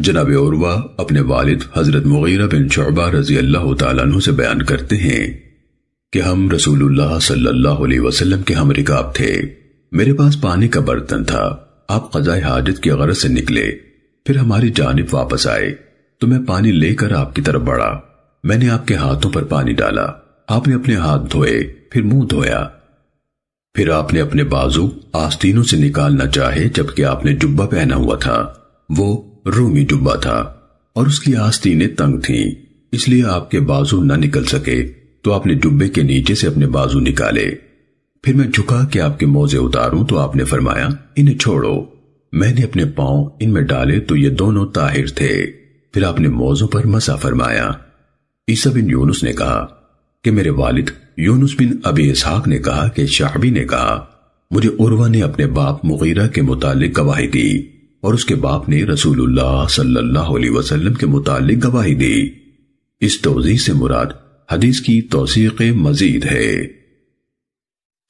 जनाब उर्वा अपने वालिद हजरत मुगैरा बिन शोबा रजी अल्लाह तु से बयान करते हैं कि हम रसूल सल्लल्लाहु के हम रिकाब थे मेरे पास पानी का बर्तन था आप कजाए हाजत की गरज से निकले फिर हमारी जानब वापस आए तो मैं पानी लेकर आपकी तरफ बढ़ा मैंने आपके हाथों पर पानी डाला आपने अपने हाथ धोए फिर मुंह धोया फिर आपने अपने बाजू आस्तीनों से निकालना चाहे जबकि आपने जुब्बा पहना हुआ था वो रूमी डुब्बा था और उसकी आस्तीनें तंग थी इसलिए आपके बाजू न निकल सके तो आपने डुब्बे के नीचे से अपने बाजू निकाले फिर मैं झुका के आपके मोजे उतारूं तो आपने फरमाया इन्हें छोड़ो मैंने अपने पांव इनमें डाले तो ये दोनों ताहिर थे फिर आपने मोजों पर मसा फरमाया ईसा बिन यूनुस ने कहा कि मेरे वालिद यूनुस बिन अबी इसहाक ने कहा कि शाहबी ने कहा मुझे उर्वा ने अपने बाप मुगीरा के मुतालिक गवाही दी और उसके बाप ने रसूलुल्लाह सल्लल्लाहु अलैहि वसल्लम के मुतालिक गवाही दी इस तोजी से मुराद हदीस की तोसीक मजीद है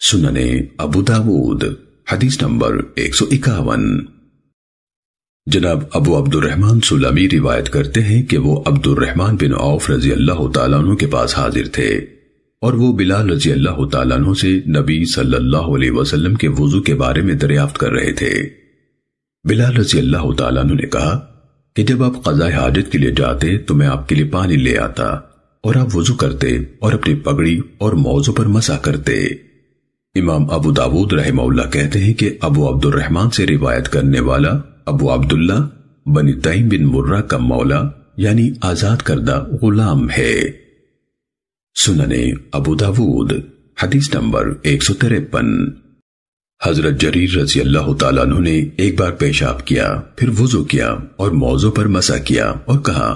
सुनने अबू दाऊद हदीस नंबर एक सौ इक्यावन जनाब अबू अब्दुलरहमान सुलामी रिवायत करते हैं कि वो अब्दुलरहमान बिन औफ रजी अल्लाह तु के पास हाजिर थे और वो बिलाल रजी अल्लाह तु से नबी सल्लल्लाहु अलैहि वसल्लम के वजू के बारे में दरियाफ्त कर रहे थे बिलाल रजी अल्लाह ने कहा कि जब आप कजा हाजत के लिए जाते तो मैं आपके लिए पानी ले आता और आप वजू करते और अपनी पगड़ी और मौजू पर मसा करते इमाम अबू दाऊद रहमउल्ला कहते हैं कि अबू अब्दुल रहमान से रिवायत करने वाला अबू अब्दुल्ला बनी तईम बिन मुर्रा का मौला यानी आजाद करदा गुलाम है सुनने अबू दाऊद हदीस नंबर एक सौ तिरपन हजरत जरीर रजी अल्लाह तु ने एक बार पेशाब किया फिर वजो किया और मौजों पर मसा किया और कहा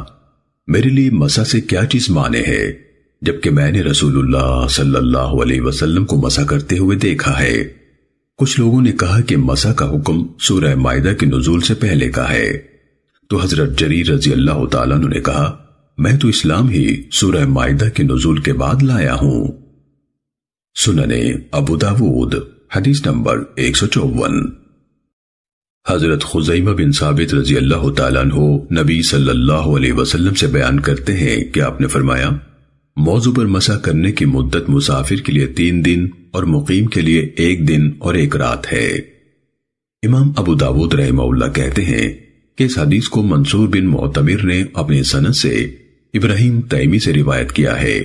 मेरे लिए मसा से क्या चीज माने है जबकि मैंने रसूलुल्लाह सल्लल्लाहु अलैहि वसल्लम को मसा करते हुए देखा है कुछ लोगों ने कहा कि मसा का हुक्म सूरह मायदा के नजूल से पहले का है तो हजरत जरीर रजी अल्लाह तु ने कहा मैं तो इस्लाम ही सूरह मायदा के नजूल के बाद लाया हूं सुनने अबुदावूद हदीस नंबर एक सौ चौवन हजरत खुजैमा बिन साबित रजी अल्लाह तु नबी सल्लल्लाहु अलैहि वसल्लम से बयान करते हैं कि आपने फरमाया मौजू पर मसा करने की मुद्दत मुसाफिर के लिए तीन दिन और मुकीम के लिए एक दिन और एक रात है इमाम अबू दाऊद रहमाउल्ला कहते हैं कि इस हदीस को मंसूर बिन मोतमिर ने अपनी सनत से इब्राहिम तैमी से रिवायत किया है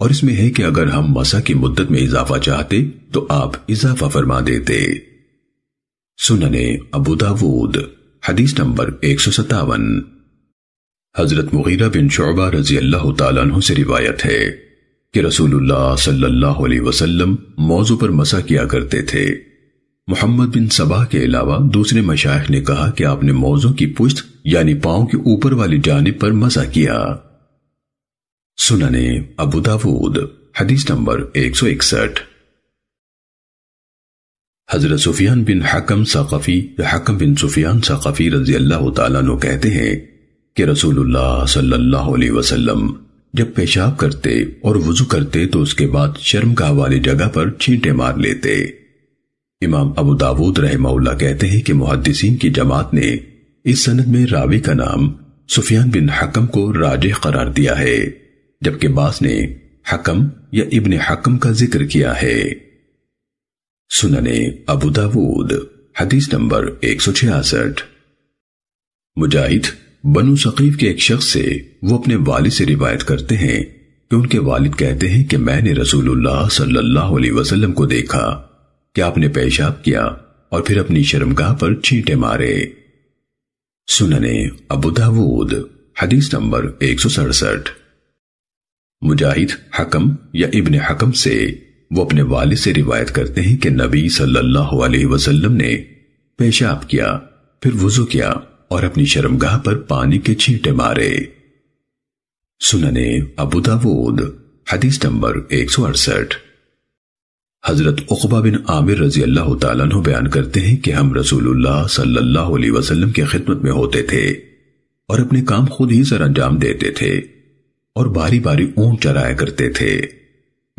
और इसमें है कि अगर हम मसा की मुद्दत में इजाफा चाहते तो आप इजाफा फरमा देते सुनने अबू हदीस नंबर एक सौ सत्तावन हजरत मुगीरा बिन शोबा रजी अल्लाह तु से रिवायत है कि रसूलुल्लाह सल्लल्लाहु अलैहि वसल्लम मौजू पर मसा किया करते थे मोहम्मद बिन सबा के अलावा दूसरे मशाइ ने कहा कि आपने मौजों की पुश्त यानी पाओ के ऊपर वाली जानब पर मजा किया सुनने अबूदावूद हदीस नंबर 161 हजरत सुफियान बिन हकम सक़फ़ी हकम बिन सुफियान सक़फ़ी रजी अल्लाह तु कहते हैं कि रसूलुल्लाह सल्लल्लाहु अलैहि वसल्लम जब पेशाब करते और वजू करते तो उसके बाद शर्म गाह वाली जगह पर छींटे मार लेते इमाम अबू दाऊद रहमाउल्ला कहते हैं कि मुहदसिन की जमात ने इस सनद में रावी का नाम सुफियान बिन हकम को राजे करार दिया है जबकि बास ने हकम या इब्न हकम का जिक्र किया है सुनने अबू दाऊद हदीस नंबर एक सौ छियासठ मुजाहिद बनु सकीफ के एक शख्स से वो अपने वालिद से रिवायत करते हैं कि उनके वालिद कहते हैं कि मैंने रसूलुल्लाह सल्लल्लाहु अलैहि वसल्लम को देखा कि आपने पेशाब किया और फिर अपनी शर्मगाह पर छींटे मारे सुनने अबू दाऊद हदीस नंबर एक सौ सड़सठ मुजाहिद हकम या इबन हकम से वो अपने वाले से रिवायत करते हैं कि नबी सल्लल्लाहु अलैहि वसल्लम ने पेशाब किया फिर वजू किया और अपनी शर्मगाह पर पानी के छींटे मारे सुनने दाऊद हदीस नंबर एक सौ अड़सठ हजरत उकबा बिन आमिर रजी अल्लाह तु बयान करते हैं कि हम रसूलुल्लाह सल्लल्लाहु अलैहि वसल्लम की खिदमत में होते थे और अपने काम खुद ही सर अंजाम देते थे और बारी बारी ऊंट चराया करते थे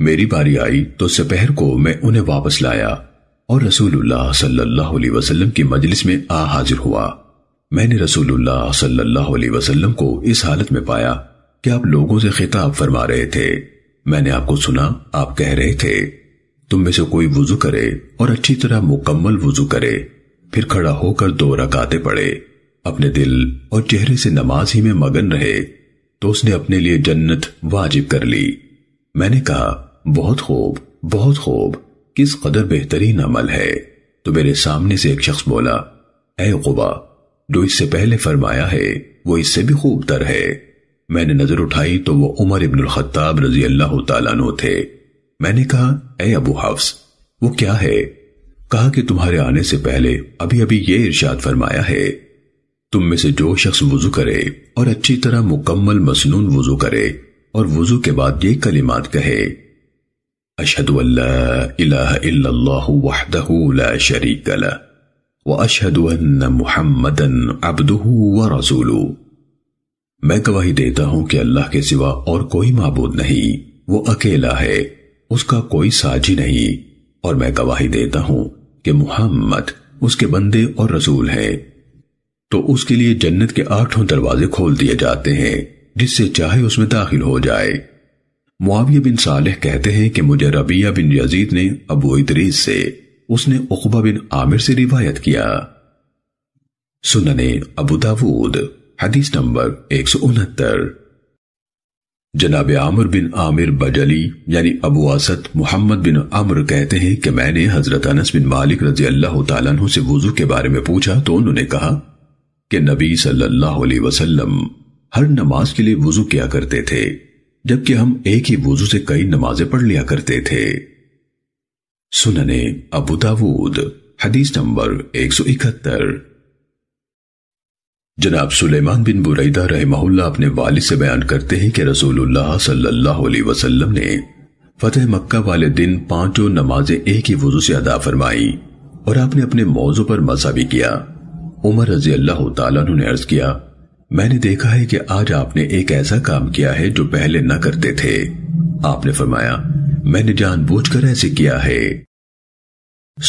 मेरी बारी आई तो सपहर को मैं उन्हें वापस लाया और रसूलुल्लाह सल्लल्लाहु अलैहि वसल्लम की मजलिस में आ हाजिर हुआ मैंने रसूलुल्लाह सल्लल्लाहु अलैहि वसल्लम को इस हालत में पाया कि आप लोगों से खिताब फरमा रहे थे मैंने आपको सुना आप कह रहे थे तुम में से कोई वजू करे और अच्छी तरह मुकम्मल वजू करे फिर खड़ा होकर दो रकाते पड़े अपने दिल और चेहरे से नमाज ही में मगन रहे तो उसने अपने लिए जन्नत वाजिब कर ली मैंने कहा बहुत खूब बहुत खूब किस कदर बेहतरीन अमल है तो मेरे सामने से एक शख्स बोला ए गुबा जो इससे पहले फरमाया है वो इससे भी खूब तर है मैंने नजर उठाई तो वो उमर इब्न खत्ताब रजी अल्लाह तु थे मैंने कहा ए अबू हफ्स वो क्या है कहा कि तुम्हारे आने से पहले अभी अभी ये इर्शाद फरमाया है तुम में से जो शख्स वजू करे और अच्छी तरह मुकम्मल मसनून वजू करे और वजू के बाद ये कलिमात कहे अशहद शरीक अशहद मुहम्मदन व रसूलू मैं गवाही देता हूं कि अल्लाह के सिवा और कोई मबूद नहीं वो अकेला है उसका कोई साझी नहीं और मैं गवाही देता हूं कि मुहम्मद उसके बंदे और रसूल हैं तो उसके लिए जन्नत के आठों दरवाजे खोल दिए जाते हैं जिससे चाहे उसमें दाखिल हो जाए मुआविया बिन सालेह कहते हैं कि मुझे रबिया बिन यजीद ने अबू इदरीस से उसने उकबा बिन आमिर से रिवायत किया सुनने अबू दाऊद हदीस नंबर एक सौ उनहत्तर जनाब आमिर बिन आमिर बजली यानी अबू असद मोहम्मद बिन अमर कहते हैं कि मैंने हजरत अनस बिन मालिक रजी अल्लाह तु से वजू के बारे में पूछा तो उन्होंने कहा कि नबी सल्लल्लाहु अलैहि वसल्लम हर नमाज के लिए वजू किया करते थे जबकि हम एक ही वजू से कई नमाजें पढ़ लिया करते थे सुनने अबू दाऊद हदीस नंबर 171 जनाब सुलेमान बिन बुरैदा रहमहुल्ला अपने वालिद से बयान करते हैं कि रसूलुल्लाह सल्लल्लाहु अलैहि वसल्लम ने फतेह मक्का वाले दिन पांचों नमाजें एक ही वजू से अदा फरमाई और आपने अपने मौजों पर मसा भी किया उमर रजी अल्लाह ने अर्ज किया मैंने देखा है कि आज आपने एक ऐसा काम किया है जो पहले न करते थे आपने फरमाया मैंने जानबूझकर ऐसे किया है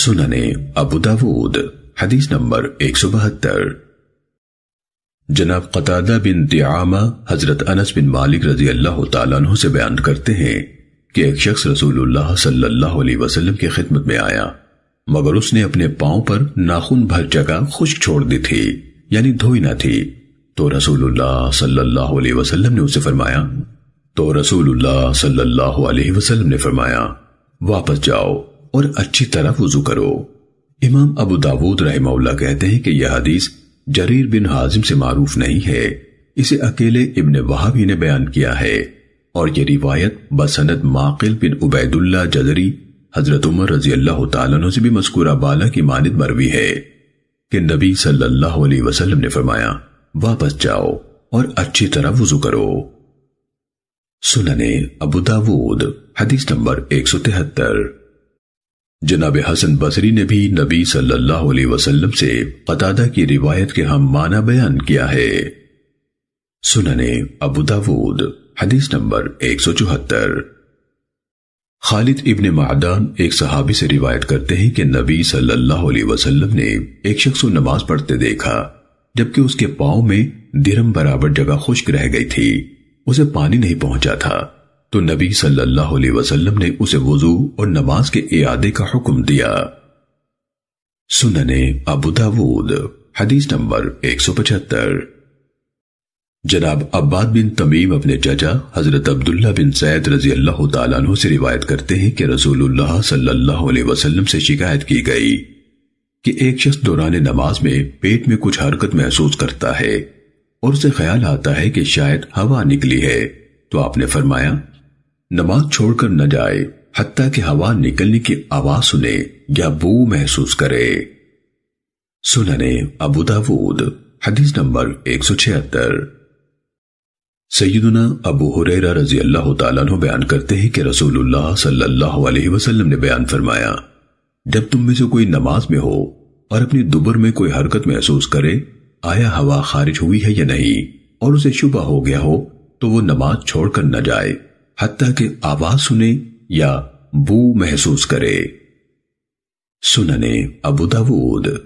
सुनने अबू दाऊद हदीस नंबर एक सौ बहत्तर जनाब कतादा बिन त्यामा हजरत अनस बिन मालिक रजी अल्लाह तु से बयान करते हैं कि एक शख्स रसूलुल्लाह सल्लल्लाहु अलैहि वसल्लम की खिदमत में आया मगर उसने अपने पांव पर नाखून भर जगह खुश छोड़ दी थी यानी धोई ना थी तो रसूलुल्लाह सल्लल्लाहु अलैहि वसल्लम ने उसे फरमाया तो रसूलुल्लाह सल्लल्लाहु अलैहि वसल्लम ने फरमाया वापस जाओ और अच्छी तरह वजू करो इमाम अबू दाऊद रहमौला कहते हैं कि यह हदीस जरीर बिन हाजिम से मारूफ नहीं है इसे अकेले इब्न वहाबी ने बयान किया है और ये रिवायत बसनत माकिल बिन उबैदुल्ला जजरी हजरत उमर रजी अल्लाह तु से भी मस्कुरा बाला की मानद मरवी है कि नबी सल्लल्लाहु अलैहि वसल्लम ने फरमाया वापस जाओ और अच्छी तरह वजू करो सुनने अबू दाऊद हदीस नंबर एक सौ तिहत्तर जनाब हसन बसरी ने भी नबी सल्लल्लाहु अलैहि वसल्लम से कतादा की रिवायत के हम माना बयान किया है सुनने अबू दाऊद हदीस नंबर एक सौ चौहत्तर खालिद इब्न मादान एक सहाबी से रिवायत करते हैं कि नबी सल्लल्लाहु अलैहि वसल्लम ने एक शख्स को नमाज पढ़ते देखा जबकि उसके पांव में दिरम बराबर जगह खुश्क रह गई थी उसे पानी नहीं पहुंचा था तो नबी सल्लल्लाहु अलैहि वसल्लम ने उसे वजू और नमाज के इयादे का हुक्म दिया सुनने अबू दाऊद हदीस नंबर एक सौ पचहत्तर जनाब अब्बाद बिन तमीम अपने चाचा हजरत अब्दुल्ला बिन सैद रजी अल्लाह तु से रिवायत करते हैं कि रसूलुल्लाह सल्लल्लाहु अलैहि वसल्लम से शिकायत की गई कि एक शख्स दौरान नमाज में पेट में कुछ हरकत महसूस करता है और उसे ख्याल आता है कि शायद हवा निकली है तो आपने फरमाया नमाज छोड़कर न जाए हती कि हवा निकलने की आवाज सुने या बू महसूस करे सुनने अबू हदीस नंबर एक सौ छिहत्तर सैदना अबू हुरैरा रजी अल्लाह तु बयान करते हैं कि रसूलुल्लाह सल्लल्लाहु अलैहि वसल्लम ने बयान फरमाया जब तुम में से कोई नमाज में हो और अपनी दुबर में कोई हरकत महसूस करे आया हवा खारिज हुई है या नहीं और उसे शुबा हो गया हो तो वो नमाज छोड़कर न जाए हत्या कि आवाज सुने या बू महसूस करे सुनने अबू दाऊद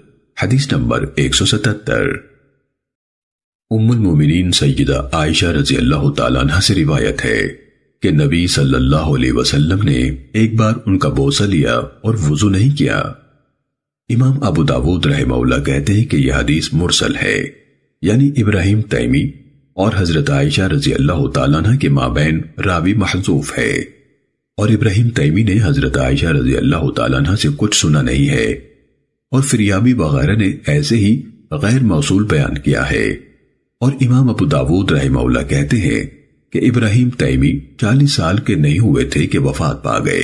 हदीस नंबर एक सौ सतहत्तर उम्मुल मोमिनीन सय्यदा आयशा रजी अल्लाह तला से रिवायत है कि नबी सल्लल्लाहु अलैहि वसल्लम ने एक बार उनका बोसा लिया और वुजू नहीं किया इमाम अबू दाऊद रहमहुल्लाह कहते हैं कि यह हदीस मुरसल है यानी इब्राहिम तैमी और हजरत आयशा रजी अल्लाह तला के माबैन रावी महजूफ है और इब्राहिम तैमी ने हजरत आयशा रजी अल्लाह तला से कुछ सुना नहीं है और फिरयाबी वगैरह ने ऐसे ही गैर मौसूल बयान किया है और इमाम अबू दाऊद रहमौला कहते हैं कि इब्राहिम तैमी चालीस साल के नहीं हुए थे कि वफात पा गए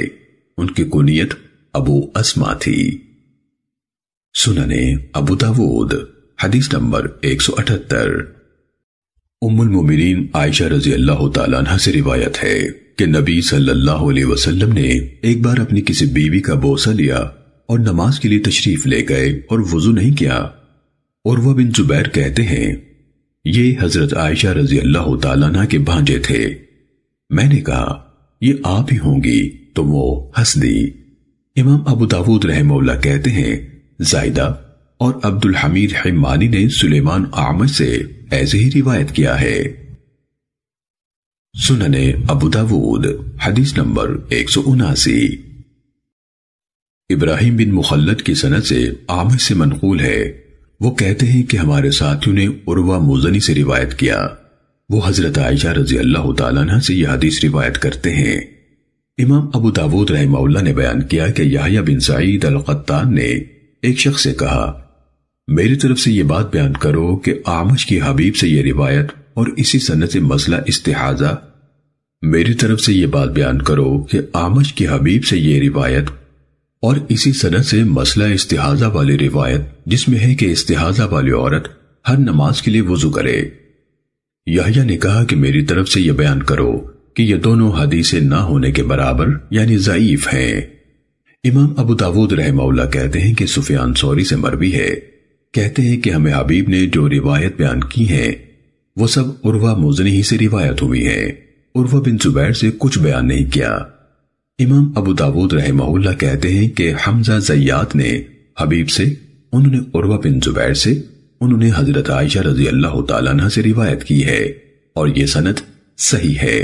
उनकी कुनियत अबू असमा थी सुनने अबू दाऊद हदीस नंबर 178 सौ अठहत्तर उम्मुल मोमिनीन आयशा रजी अल्लाह तला से रिवायत है कि नबी सल्लल्लाहु अलैहि वसल्लम ने एक बार अपनी किसी बीवी का बोसा लिया और नमाज के लिए तशरीफ ले गए और वजू नहीं किया और वह बिन जुबैर कहते हैं ये हजरत आयशा रजी अल्लाह तला के भांजे थे मैंने कहा ये आप ही होंगी तो वो हंस दी इमाम अबू दाऊद रहमोला कहते हैं जायदा और अब्दुल हमीद हिमानी ने सुलेमान आमद से ऐसे ही रिवायत किया है सुनने अबू दाऊद हदीस नंबर एक सौ उनासी इब्राहिम बिन मुखलत की सनत से आमद से मनकूल है वो कहते हैं कि हमारे साथियों ने उर्वा मुजनी से रिवायत किया वो हजरत आयशा रजी अल्लाह तला से यह हदीस रिवायत करते हैं इमाम अबू दाऊद रहमल्ला ने बयान किया कि याहिया बिन सईद कत्तान ने एक शख्स से कहा मेरी तरफ से ये बात बयान करो कि आमश की हबीब से ये रिवायत और इसी सनत से मसला इस्तेहाजा मेरी तरफ से ये बात बयान करो कि आमश की हबीब से ये रिवायत और इसी सनत से मसला इस्तेहाजा वाली रिवायत जिसमें है कि इस्तेहाजा वाली औरत हर नमाज के लिए वजू करे यहिया ने कहा कि मेरी तरफ से यह बयान करो कि ये दोनों हदीसें ना होने के बराबर यानी जयीफ हैं इमाम अबू दाऊद रहमौला कहते हैं कि सुफियान सौरी से मरवी है कहते हैं कि हमें हबीब ने जो रिवायत बयान की है वो सब उर्वा मुजनी ही से रिवायत हुई है उर्वा बिन जुबैर से कुछ बयान नहीं किया इमाम अबू दाऊद महुल्ला कहते हैं कि हमजा जयात ने हबीब से उन्होंने उर्वा बिन जुबैर से उन्होंने हजरत आयशा रजी अल्लाह तला से रिवायत की है और ये सनत सही है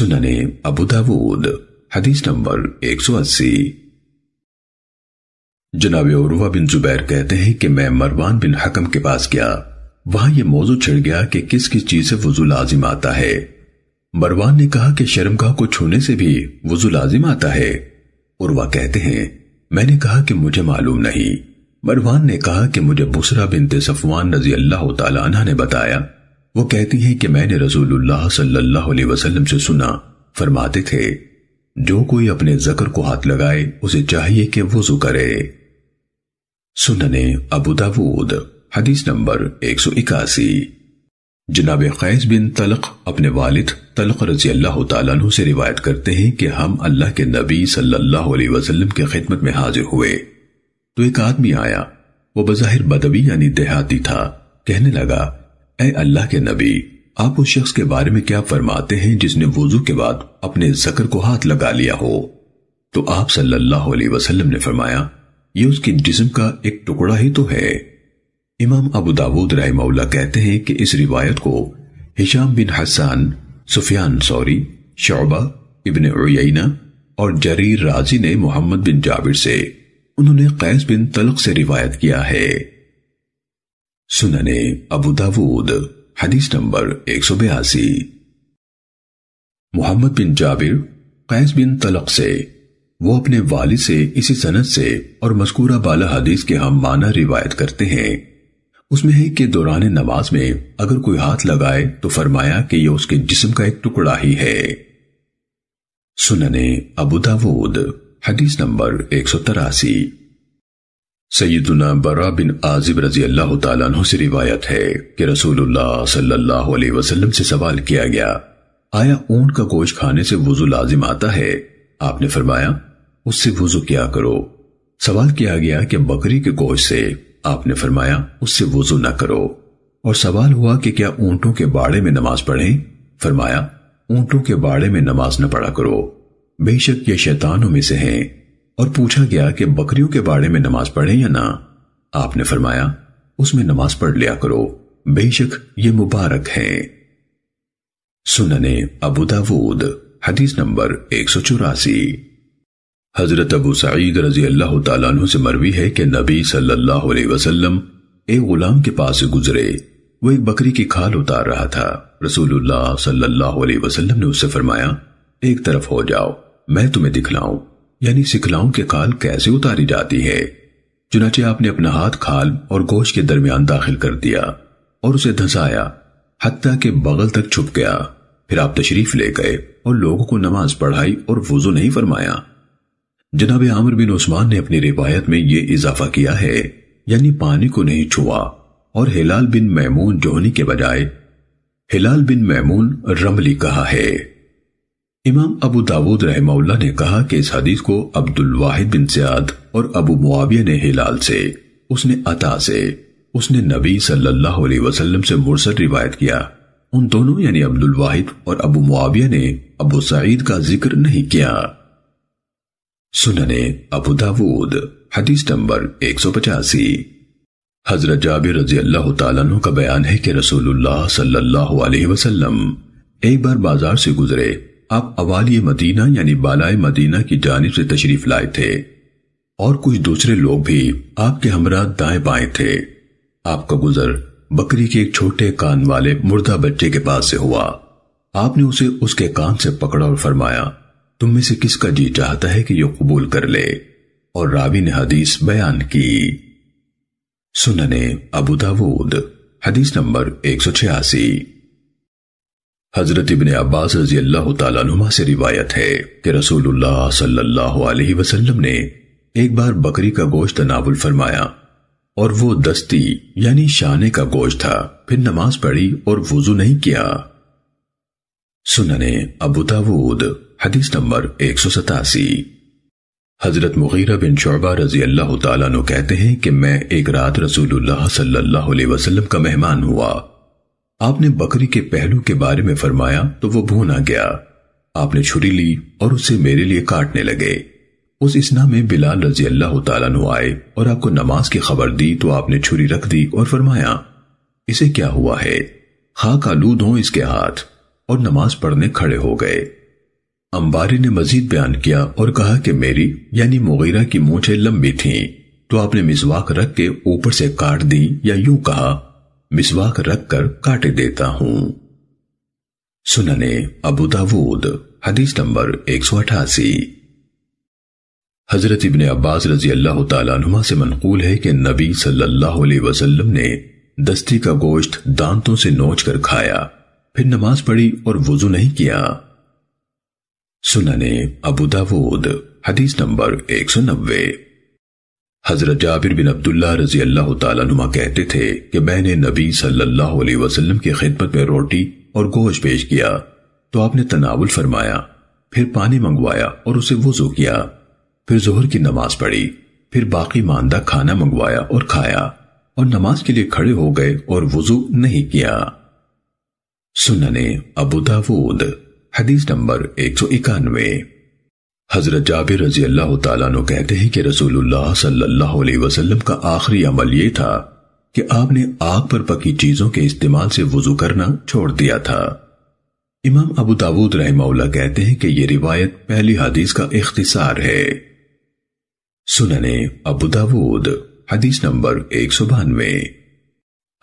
सुनने अबू दाऊद हदीस नंबर 180 जनाब उर्वा बिन जुबैर कहते हैं कि मैं मरवान बिन हकम के पास गया वहां यह मौजू छिड़ गया कि किस किस चीज से वजू लाजिम आता है मरवान ने कहा कि शर्मगाह को छूने से भी वजू लाजिम आता है उर्वा कहते हैं मैंने कहा कि मुझे मालूम नहीं मरवान ने कहा कि मुझे बुसरा बिनते सफवान रजी अल्लाह तला ने बताया वो कहती है कि मैंने रसूलुल्लाह सल्लल्लाहु अलैहि वसल्लम से सुना फरमाते थे जो कोई अपने जकर को हाथ लगाए उसे चाहिए कि वजू करे सुनने अबूदाबूद हदीस नंबर एक सौ इक्यासी जनाब कैस बिन तलक अपने वालिद तलक रजी अल्लाह तु से रिवायत करते हैं कि हम अल्लाह के नबी सल्लल्लाहु अलैहि वसल्लम की खिदमत में हाजिर हुए तो एक आदमी आया वो बज़ाहिर बदबी यानी देहाती था कहने लगा ए अल्लाह के नबी आप उस शख्स के बारे में क्या फरमाते हैं जिसने वजू के बाद अपने जकर को हाथ लगा लिया हो तो आप सल्लल्लाहु अलैहि वसल्लम ने फरमाया ये उसके जिस्म का एक टुकड़ा ही तो है इमाम अबू दाऊद मौला कहते हैं कि इस रिवायत को हिशाम बिन हसान सुफियान सौरी शोबा इबन उयना और जरीर राजी ने मोहम्मद बिन जाबिर से उन्होंने कैस बिन तलक से रिवायत किया है सुनने अबू दाऊद हदीस नंबर एक सौ बयासी मोहम्मद बिन जाबिर कैस बिन तलक से वो अपने वाली से इसी सनत से और मस्कूरा बाला हदीस के हम माना रिवायत करते हैं उसमें है कि दौरान नमाज में अगर कोई हाथ लगाए तो फरमाया कि यह उसके जिस्म का एक टुकड़ा ही है सुनने अबूदावूद हदीस नंबर एक सौ तिरासी सैदुना बरा बिन आजिब रजी अल्लाह तु से रिवायत है कि रसूलुल्लाह सल्लल्लाहु अलैहि वसल्लम से सवाल किया गया आया ऊंट का गोश्त खाने से वजू लाजिम आता है आपने फरमाया उससे वजू किया करो सवाल किया गया कि बकरी के गोश्त से आपने फरमाया उससे वजू न करो और सवाल हुआ कि क्या ऊंटों के बाड़े में नमाज पढ़ें फरमाया ऊंटों के बाड़े में नमाज न पढ़ा करो बेशक ये शैतानों में से हैं और पूछा गया कि बकरियों के बाड़े में नमाज पढ़ें या ना आपने फरमाया उसमें नमाज पढ़ लिया करो बेशक ये मुबारक है सुनने अबू हदीस नंबर एक सौ चौरासी हजरत अबू सईद रजी अल्लाह तु से मरवी है कि नबी सल्लल्लाहु अलैहि वसल्लम एक गुलाम के पास से गुजरे वो एक बकरी की खाल उतार रहा था रसूलुल्लाह सल्लल्लाहु अलैहि वसल्लम ने उससे फरमाया एक तरफ हो जाओ मैं तुम्हें दिखलाऊं यानी सिखलाऊं कि खाल कैसे उतारी जाती है चुनाचे आपने अपना हाथ खाल और गोश के दरमियान दाखिल कर दिया और उसे धंसाया हत्या के बगल तक छुप गया फिर आप तशरीफ ले गए और लोगों को नमाज पढ़ाई और वजू नहीं फरमाया जनाब आमिर बिन उस्मान ने अपनी रिवायत में ये इजाफा किया है यानी पानी को नहीं छुआ और हिलाल बिन मैमून जोहनी के बजाय हिलाल बिन मैमून रमली कहा है इमाम अबू दाऊद रहमौला ने कहा कि इस हदीस को अब्दुल वाहिद बिन सियाद और अबू मुआविया ने हिलाल से उसने अता से उसने नबी सल्लल्लाहु अलैहि वसल्लम से मुरसल रिवायत किया उन दोनों यानी अब्दुल वाहिद और अबू मुआविया ने अबू सईद का जिक्र नहीं किया सुनने अबू दाऊद हदीस नंबर एक सौ पचासी हजरत जाबिर रजी अल्लाह तु का बयान है कि रसूलुल्लाह सल्लल्लाहु अलैहि वसल्लम एक बार बाजार से गुजरे आप अवाली मदीना यानी बालाए मदीना की जानब से तशरीफ लाए थे और कुछ दूसरे लोग भी आपके हमरा दाएं बाएं थे आपका गुजर बकरी के एक छोटे कान वाले मुर्दा बच्चे के पास से हुआ आपने उसे उसके कान से पकड़ा और फरमाया तुम में से किसका जी चाहता है कि यह कबूल कर ले और रावी ने हदीस बयान की सुनने अबू दाऊद हदीस नंबर छियासी हजरत इबन अब्बास रजी अल्लाह तुमा से रिवायत है कि रसूलुल्लाह सल्लल्लाहु अलैहि वसल्लम ने एक बार बकरी का गोश्त तनावुल फरमाया और वो दस्ती यानी शाने का गोश्त था फिर नमाज पढ़ी और वजू नहीं किया सुनने अबू दाऊद हदीस नंबर एक सौ सतासी हजरत मुगीरा बिन शोबा रजी अल्लाह तु कहते हैं कि मैं एक रात रसूलुल्लाह सल्लल्लाहु अलैहि वसल्लम का मेहमान हुआ आपने बकरी के पहलू के बारे में फरमाया तो वो भूना गया आपने छुरी ली और उसे मेरे लिए काटने लगे उस इसना में बिलाल रजी अल्लाह तु आए और आपको नमाज की खबर दी तो आपने छुरी रख दी और फरमाया इसे क्या हुआ है खाक आलूद हो इसके हाथ और नमाज पढ़ने खड़े हो गए अंबारी ने मजीद बयान किया और कहा कि मेरी यानी मुगैरा की मूछें लंबी थीं तो आपने मिसवाक रख के ऊपर से काट दी या यूं कहा मिसवाक रख कर काटे देता हूं सुनने अबू दाऊद हदीस नंबर एक सौ अठासी हजरत इबन अब्बास रजी अल्लाह तुमा से मनकूल है कि नबी सल्लल्लाहु अलैहि वसल्लम ने दस्ती का गोश्त दांतों से नोच कर खाया फिर नमाज पढ़ी और वजू नहीं किया सुनने अबू दाऊद हदीस नंबर 190 हजरत जाबिर बिन अब्दुल्ला रजी अल्लाह तुमा कहते थे कि मैंने नबी सल्लल्लाहु अलैहि वसल्लम की खिदमत में रोटी और गोश पेश किया तो आपने तनावुल फरमाया फिर पानी मंगवाया और उसे वजू किया फिर जोहर की नमाज पढ़ी फिर बाकी मानदा खाना मंगवाया और खाया और नमाज के लिए खड़े हो गए और वजू नहीं किया सुनने अबू दाऊद हदीस नंबर एक सौ इक्यानवे हजरत जाबिर रजी अल्लाह तु कहते हैं कि रसूलुल्लाह सल्लल्लाहु अलैहि वसल्लम का आखिरी अमल ये था कि आपने आग पर पकी चीजों के इस्तेमाल से वजू करना छोड़ दिया था इमाम अबू दाऊद रहमौला कहते हैं कि यह रिवायत पहली हदीस का इख्तिसार है सुनने अबू दाऊद हदीस नंबर एक सौ बानवे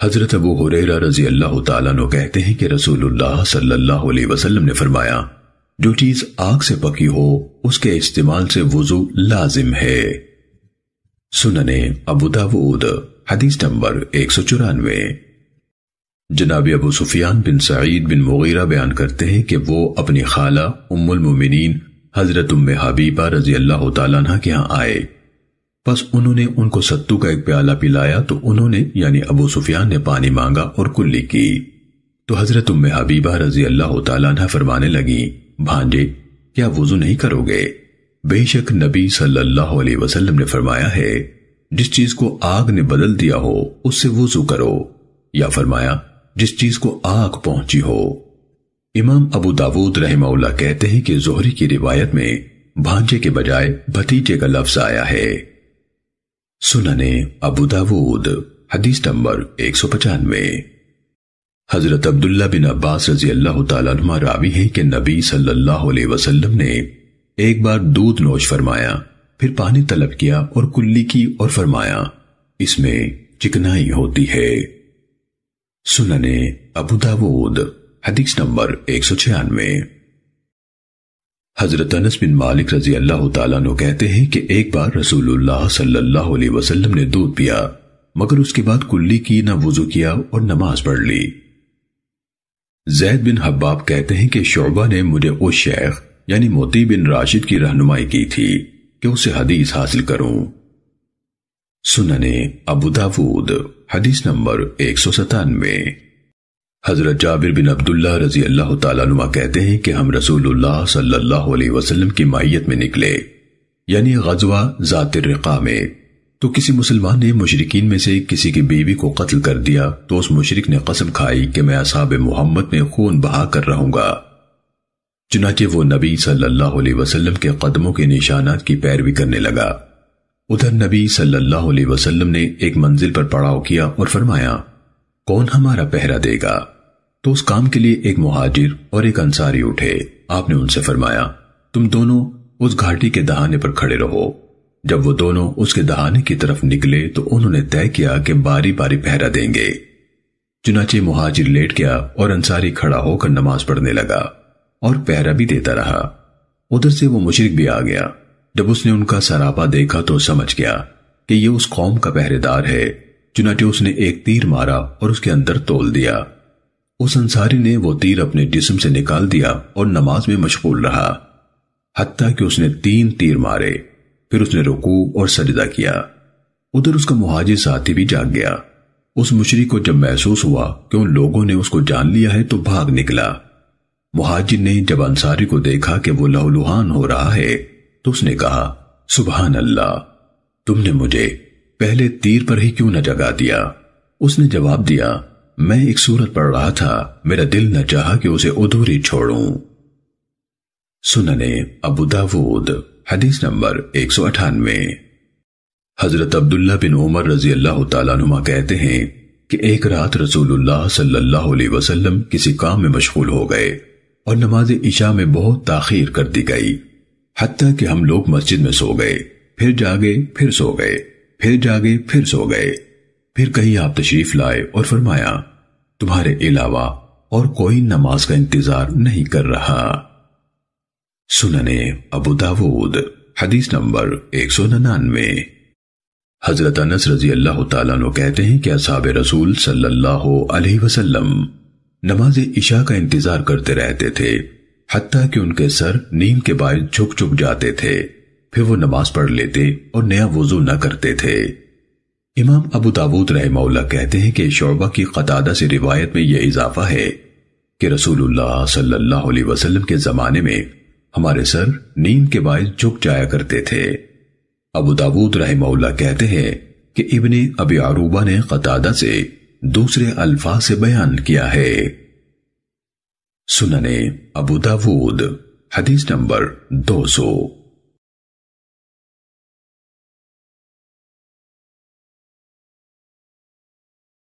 हजरत अबू हुरैरा रजी अल्लाह तु कहते हैं कि रसूलुल्लाह सल्लल्लाहु अलैहि वसल्लम ने फरमाया जो चीज आग से पकी हो उसके इस्तेमाल से वजू लाजिम है सुनने अबू दाऊद हदीस नंबर एक सौ चौरानवे जनाब अबू सुफियान बिन सईद बिन मुगीरा बयान करते हैं कि वो अपनी खाला उम्मुल मुमिनीन हजरत उम्म हबीबा रजी अल्लाह तला के यहाँ आए बस उन्होंने उनको सत्तू का एक प्याला पिलाया तो उन्होंने यानी अबू सुफियान ने पानी मांगा और कुल्ली की तो हजरत उम्मे हबीबा रजी अल्लाह तला फरमाने लगी भांजे क्या वजू नहीं करोगे बेशक नबी सल्लल्लाहु अलैहि वसल्लम ने फरमाया है जिस चीज को आग ने बदल दिया हो उससे वजू करो या फरमाया जिस चीज को आग पहुंची हो इमाम अबू दाऊद रहमौला कहते हैं कि जोहरी की रिवायत में भांजे के बजाय भतीजे का लफ्ज आया है सुनने अबू दाऊद हदीस नंबर एक सौ पचानवे हजरत अब्दुल्ला बिन अब्बास रजी अल्लाह तुमा रावी है कि नबी सल्लल्लाहु अलैहि वसल्लम ने एक बार दूध नोश फरमाया फिर पानी तलब किया और कुल्ली की और फरमाया इसमें चिकनाई होती है सुनने अबू दाऊद हदीस नंबर एक सौ छियानवे हजरत अनस बिन मालिक रजी अल्लाह तु कहते हैं कि एक बार रसूलुल्लाह सल्लल्लाहु अलैहि वसल्लम ने दूध पिया मगर उसके बाद कुल्ली की न वजू किया और नमाज पढ़ ली जैद बिन हब्बाब कहते हैं कि शोबा ने मुझे उस शेख यानी मोती बिन राशिद की रहनुमाई की थी कि उसे हदीस हासिल करूं सुनने अबू दाऊद हदीस नंबर एक सौ सतानवे हजरत जाबिर बिन अब्दुल्ला रजी अल्लाह तुमा कहते हैं कि हम रसूलुल्लाह सल्लल्लाहु अलैहि वसल्लम की माइत में निकले यानी गजवा जातिर रिका में तो किसी मुसलमान ने मुशरकिन में से किसी की बीवी को कत्ल कर दिया तो उस मुशरक ने कसम खाई कि मैं असाब मोहम्मद में खून बहा कर रहूंगा चुनाचे वो नबी सल्लल्लाहु अलैहि वसल्लम के कदमों के निशानात की पैरवी करने लगा उधर नबी सल्लल्लाहु अलैहि वसल्लम ने एक मंजिल पर पड़ाव किया और फरमाया कौन हमारा पहरा देगा तो उस काम के लिए एक मुहाजिर और एक अंसारी उठे आपने उनसे फरमाया तुम दोनों उस घाटी के दहाने पर खड़े रहो जब वो दोनों उसके दहाने की तरफ निकले तो उन्होंने तय किया कि बारी बारी पहरा देंगे चुनाचे मुहाजिर लेट गया और अंसारी खड़ा होकर नमाज पढ़ने लगा और पहरा भी देता रहा उधर से वो मुशरक भी आ गया जब उसने उनका सरापा देखा तो समझ गया कि ये उस कौम का पहरेदार है चुनाटे उसने एक तीर मारा और उसके अंदर तोल दिया उस अंसारी ने वो तीर अपने जिस्म से निकाल दिया और नमाज में मशगूल रहा हत्या कि उसने तीन तीर मारे फिर उसने रुकू और सजदा किया उधर उसका मुहाजिर साथी भी जाग गया उस मुशरी को जब महसूस हुआ कि उन लोगों ने उसको जान लिया है तो भाग निकला मुहाजिर ने जब अंसारी को देखा कि वो लहूलुहान हो रहा है तो उसने कहा सुबहान अल्लाह तुमने मुझे पहले तीर पर ही क्यों न जगा दिया उसने जवाब दिया मैं एक सूरत पढ़ रहा था मेरा दिल न चाहा कि उसे अधूरी छोड़ू सुनने अबू दाऊद हदीस नंबर एक सौ अठानवे हजरत अब्दुल्ला बिन उमर रजी अल्लाह तुमा कहते हैं कि एक रात रसूलुल्लाह सल्लल्लाहु अलैहि वसल्लम किसी काम में मशगूल हो गए और नमाज ईशा में बहुत ताखीर कर दी गई हती कि हम लोग मस्जिद में सो गए फिर जागे फिर सो गए फिर जागे फिर सो गए फिर कहीं आप तशरीफ लाए और फरमाया तुम्हारे अलावा और कोई नमाज का इंतजार नहीं कर रहा सुनने अबू दाऊद हदीस नंबर एक सौ नन्नानवे हजरत अनस रजी अल्लाह तु कहते हैं कि असाब रसूल सल्लल्लाहु अलैहि वसल्लम नमाज इशा का इंतजार करते रहते थे हती कि उनके सर नीम के बाय झुक झुक जाते थे फिर वो नमाज पढ़ लेते और नया वजू न करते थे इमाम अबू दाऊद रहमौला कहते हैं कि शोबा की कतादा से रिवायत में यह इजाफा है कि रसूलुल्लाह सल्लल्लाहु अलैहि वसल्लम के जमाने में हमारे सर नींद के बायस झुक जाया करते थे अबू दाऊद रहमौला कहते हैं कि इब्ने अबी आरूबा ने कतादा से दूसरे अल्फाज से बयान किया है सुनने अबू दाऊद हदीस नंबर दो सौ